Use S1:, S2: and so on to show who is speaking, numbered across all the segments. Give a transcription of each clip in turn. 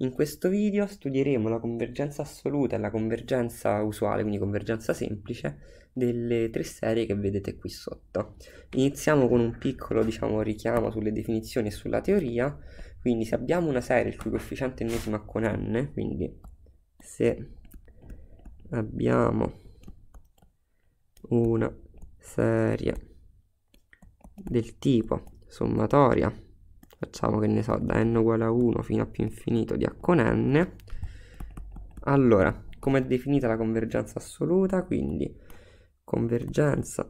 S1: In questo video studieremo la convergenza assoluta e la convergenza usuale, quindi convergenza semplice, delle tre serie che vedete qui sotto. Iniziamo con un piccolo diciamo, richiamo sulle definizioni e sulla teoria, quindi se abbiamo una serie il cui coefficiente è ennesima con n, quindi se abbiamo una serie del tipo sommatoria facciamo che ne so da n uguale a 1 fino a più infinito di a con n allora come è definita la convergenza assoluta quindi convergenza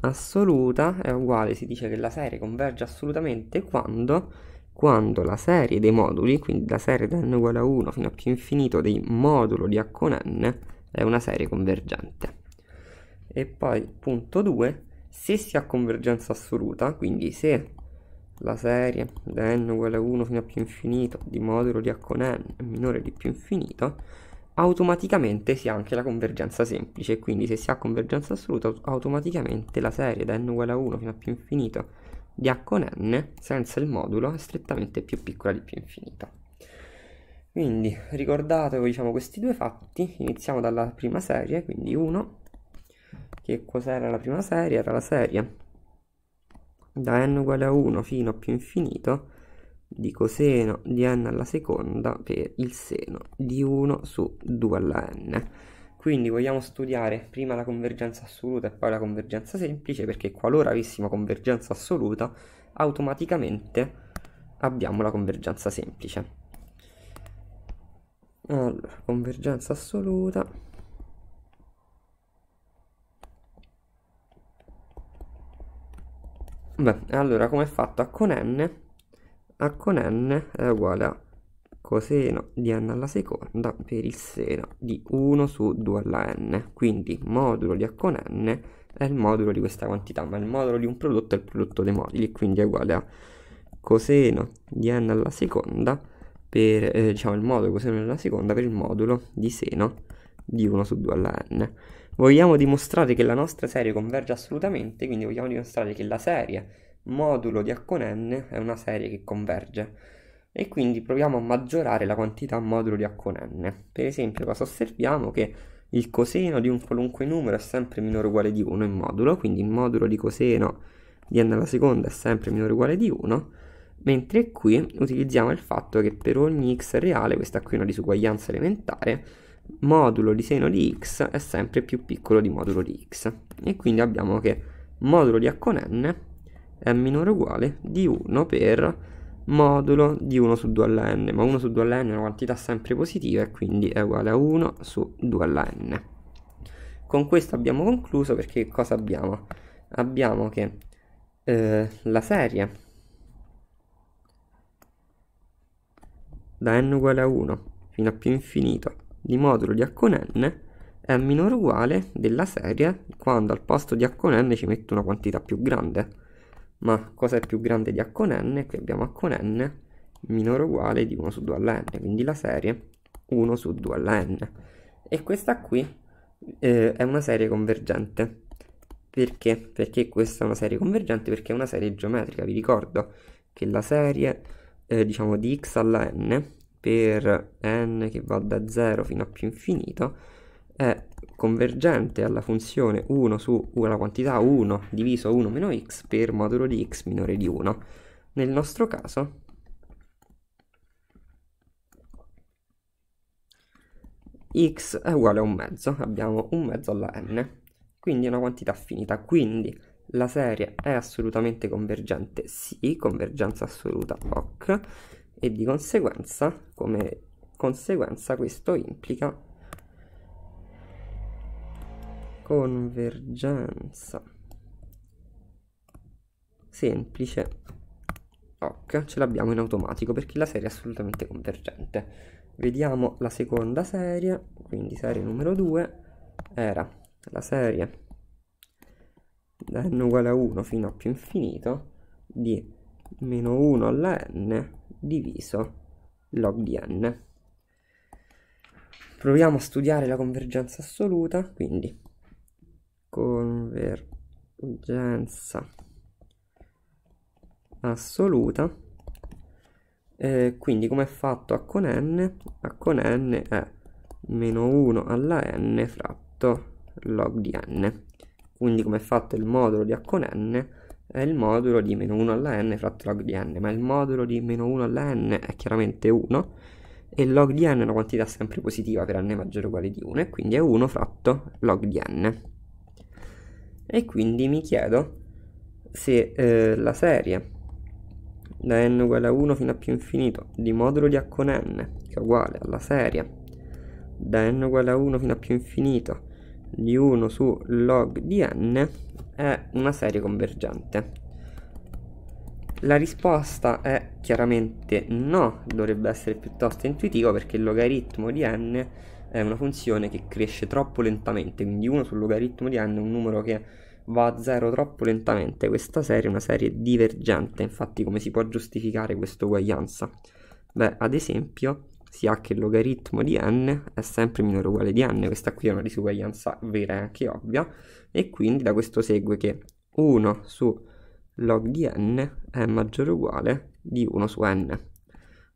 S1: assoluta è uguale si dice che la serie converge assolutamente quando quando la serie dei moduli quindi la serie da n uguale a 1 fino a più infinito dei modulo di a con n è una serie convergente e poi punto 2 se si ha convergenza assoluta quindi se la serie da n uguale a 1 fino a più infinito di modulo di a con n è minore di più infinito automaticamente si ha anche la convergenza semplice quindi se si ha convergenza assoluta automaticamente la serie da n uguale a 1 fino a più infinito di a con n senza il modulo è strettamente più piccola di più infinito quindi ricordatevi diciamo, questi due fatti, iniziamo dalla prima serie, quindi 1 che cos'era la prima serie? Era la serie da n uguale a 1 fino a più infinito di coseno di n alla seconda per il seno di 1 su 2 alla n. Quindi vogliamo studiare prima la convergenza assoluta e poi la convergenza semplice perché qualora avessimo convergenza assoluta automaticamente abbiamo la convergenza semplice. Allora, convergenza assoluta Beh, allora come è fatto? A con n, a con n è uguale a coseno di n alla seconda per il seno di 1 su 2 alla n. Quindi modulo di a con n è il modulo di questa quantità, ma il modulo di un prodotto è il prodotto dei moduli, quindi è uguale a coseno di n alla seconda per eh, diciamo il modulo coseno alla seconda per il modulo di seno di 1 su 2 alla n vogliamo dimostrare che la nostra serie converge assolutamente, quindi vogliamo dimostrare che la serie modulo di h con n è una serie che converge e quindi proviamo a maggiorare la quantità modulo di h con n. Per esempio cosa osserviamo? Che il coseno di un qualunque numero è sempre minore o uguale di 1 in modulo, quindi il modulo di coseno di n alla seconda è sempre minore o uguale di 1, mentre qui utilizziamo il fatto che per ogni x reale, questa qui è una disuguaglianza elementare, modulo di seno di x è sempre più piccolo di modulo di x e quindi abbiamo che modulo di h con n è minore o uguale di 1 per modulo di 1 su 2 alla n ma 1 su 2 alla n è una quantità sempre positiva e quindi è uguale a 1 su 2 alla n con questo abbiamo concluso perché cosa abbiamo? abbiamo che eh, la serie da n uguale a 1 fino a più infinito di modulo di h con n è minore o uguale della serie quando al posto di h con n ci metto una quantità più grande. Ma cosa è più grande di h con n? Qui abbiamo h con n minore o uguale di 1 su 2 alla n, quindi la serie 1 su 2 alla n. E questa qui eh, è una serie convergente. Perché? Perché questa è una serie convergente? Perché è una serie geometrica. Vi ricordo che la serie eh, diciamo di x alla n per n che va da 0 fino a più infinito è convergente alla funzione 1 su una quantità 1 diviso 1 meno x per modulo di x minore di 1. Nel nostro caso x è uguale a un mezzo, abbiamo un mezzo alla n, quindi è una quantità finita, quindi la serie è assolutamente convergente, sì, convergenza assoluta, ok, e di conseguenza, come conseguenza questo implica convergenza semplice ok ce l'abbiamo in automatico perché la serie è assolutamente convergente vediamo la seconda serie quindi serie numero 2 era la serie da n uguale a 1 fino a più infinito di meno 1 alla n diviso log di n. Proviamo a studiare la convergenza assoluta, quindi convergenza assoluta, eh, quindi come è fatto a con n? A con n è meno 1 alla n fratto log di n, quindi come è fatto il modulo di a con n? è il modulo di meno 1 alla n fratto log di n, ma il modulo di meno 1 alla n è chiaramente 1 e log di n è una quantità sempre positiva per n maggiore o uguale di 1 e quindi è 1 fratto log di n. E quindi mi chiedo se eh, la serie da n uguale a 1 fino a più infinito di modulo di a con n che è uguale alla serie da n uguale a 1 fino a più infinito di 1 su log di n è una serie convergente? La risposta è chiaramente no, dovrebbe essere piuttosto intuitivo perché il logaritmo di n è una funzione che cresce troppo lentamente, quindi 1 sul logaritmo di n è un numero che va a 0 troppo lentamente, questa serie è una serie divergente, infatti come si può giustificare questa uguaglianza? Beh, ad esempio si ha che il logaritmo di n è sempre minore o uguale di n, questa qui è una disuguaglianza vera e anche ovvia, e quindi da questo segue che 1 su log di n è maggiore o uguale di 1 su n,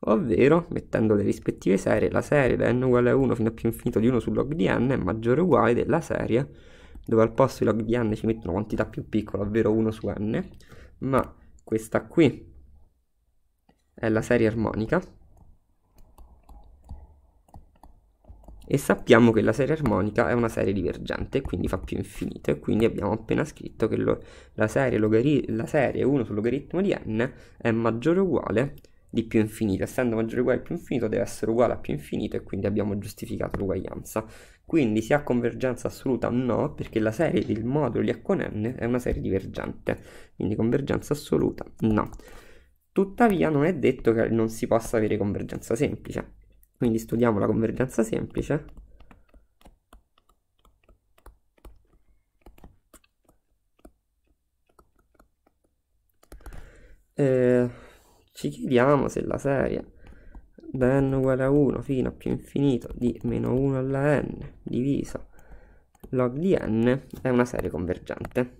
S1: ovvero mettendo le rispettive serie, la serie da n uguale a 1 fino a più infinito di 1 su log di n è maggiore o uguale della serie dove al posto di log di n ci metto una quantità più piccola, ovvero 1 su n, ma questa qui è la serie armonica e sappiamo che la serie armonica è una serie divergente quindi fa più infinito e quindi abbiamo appena scritto che lo, la, serie logari- la serie 1 sul logaritmo di n è maggiore o uguale di più infinito, essendo maggiore o uguale a più infinito deve essere uguale a più infinito e quindi abbiamo giustificato l'uguaglianza. Quindi si ha convergenza assoluta no, perché la serie del modulo di A con n è una serie divergente, quindi convergenza assoluta no. Tuttavia non è detto che non si possa avere convergenza semplice, quindi studiamo la convergenza semplice. E eh, ci chiediamo se la serie da n uguale a 1 fino a più infinito di meno 1 alla n diviso log di n è una serie convergente.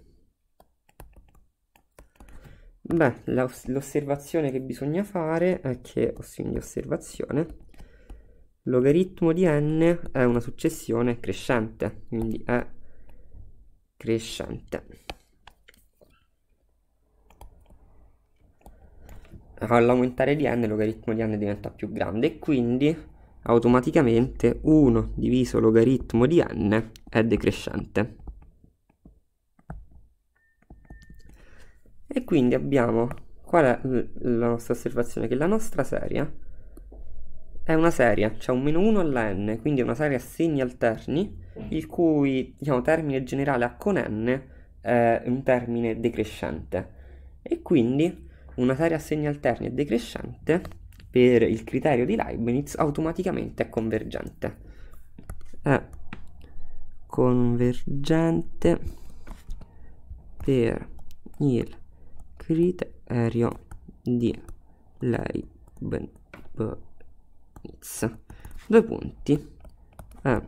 S1: Beh, l'osservazione che bisogna fare è che, quindi osservazione, logaritmo di n è una successione crescente, quindi è crescente. All'aumentare di n il logaritmo di n diventa più grande e quindi automaticamente 1 diviso logaritmo di n è decrescente. E quindi abbiamo, qual è la nostra osservazione? Che la nostra serie è una serie, cioè un meno 1 alla n, quindi è una serie a segni alterni, il cui diciamo, termine generale a con n è un termine decrescente. E quindi una serie a segni alterni è decrescente per il criterio di Leibniz automaticamente è convergente. È convergente per il criterio di Leibniz. X. Due punti. A,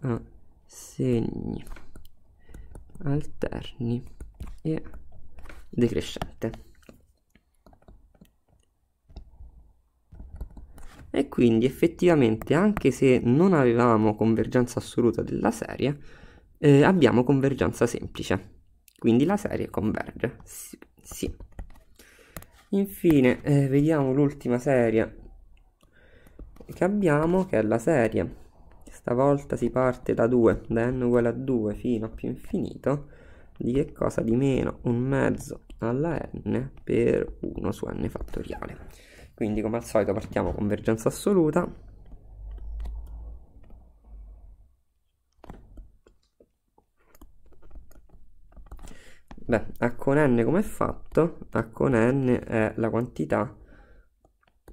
S1: a segni alterni e decrescente. E quindi effettivamente anche se non avevamo convergenza assoluta della serie, eh, abbiamo convergenza semplice. Quindi la serie converge. Sì. sì. Infine eh, vediamo l'ultima serie che abbiamo che è la serie stavolta si parte da 2 da n uguale a 2 fino a più infinito di che cosa di meno un mezzo alla n per 1 su n fattoriale quindi come al solito partiamo convergenza assoluta beh a con n come è fatto a con n è la quantità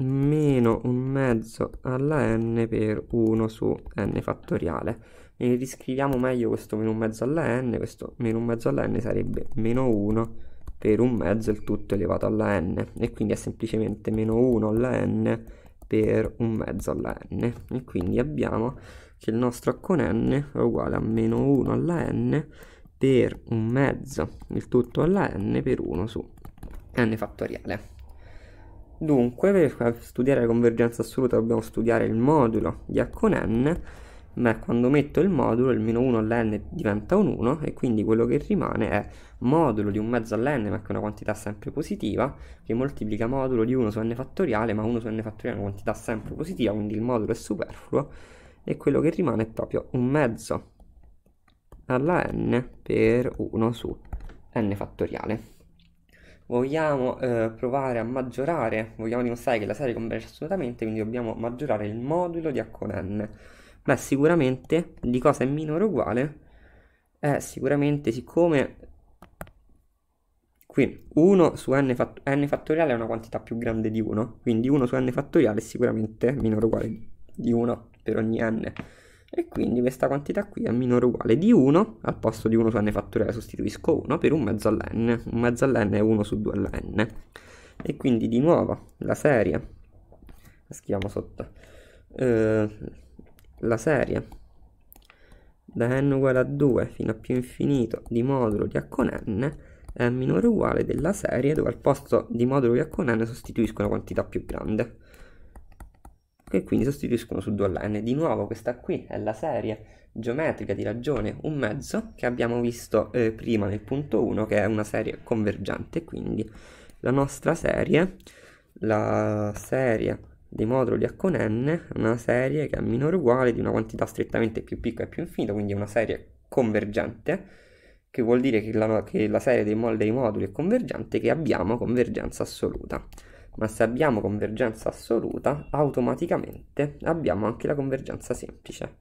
S1: meno un mezzo alla n per 1 su n fattoriale. Quindi riscriviamo meglio questo meno un mezzo alla n, questo meno un mezzo alla n sarebbe meno 1 per un mezzo il tutto elevato alla n e quindi è semplicemente meno 1 alla n per un mezzo alla n e quindi abbiamo che il nostro a con n è uguale a meno 1 alla n per un mezzo il tutto alla n per 1 su n fattoriale Dunque, per studiare la convergenza assoluta dobbiamo studiare il modulo di A con n, ma quando metto il modulo il meno 1 all'n diventa un 1 e quindi quello che rimane è modulo di un mezzo all'n, ma che è una quantità sempre positiva, che moltiplica modulo di 1 su n fattoriale, ma 1 su n fattoriale è una quantità sempre positiva, quindi il modulo è superfluo, e quello che rimane è proprio un mezzo alla n per 1 su n fattoriale vogliamo eh, provare a maggiorare, vogliamo dimostrare che la serie converge assolutamente, quindi dobbiamo maggiorare il modulo di h con n. Ma sicuramente di cosa è minore o uguale? Eh, sicuramente siccome qui 1 su n, fatt n, fattoriale è una quantità più grande di 1, quindi 1 su n fattoriale è sicuramente minore o uguale di 1 per ogni n e quindi questa quantità qui è minore o uguale di 1, al posto di 1 su n fattoriale sostituisco 1 per un mezzo all'n, un mezzo all'n è 1 su 2 all'n. E quindi di nuovo la serie, la scriviamo sotto, eh, la serie da n uguale a 2 fino a più infinito di modulo di a con n è minore o uguale della serie dove al posto di modulo di a con n sostituisco una quantità più grande che quindi sostituiscono su DualN. Di nuovo questa qui è la serie geometrica di ragione un mezzo che abbiamo visto eh, prima nel punto 1 che è una serie convergente, quindi la nostra serie, la serie dei moduli a con n è una serie che è minore uguale di una quantità strettamente più piccola e più infinita, quindi è una serie convergente, che vuol dire che la, che la serie dei, dei moduli è convergente e che abbiamo convergenza assoluta ma se abbiamo convergenza assoluta automaticamente abbiamo anche la convergenza semplice.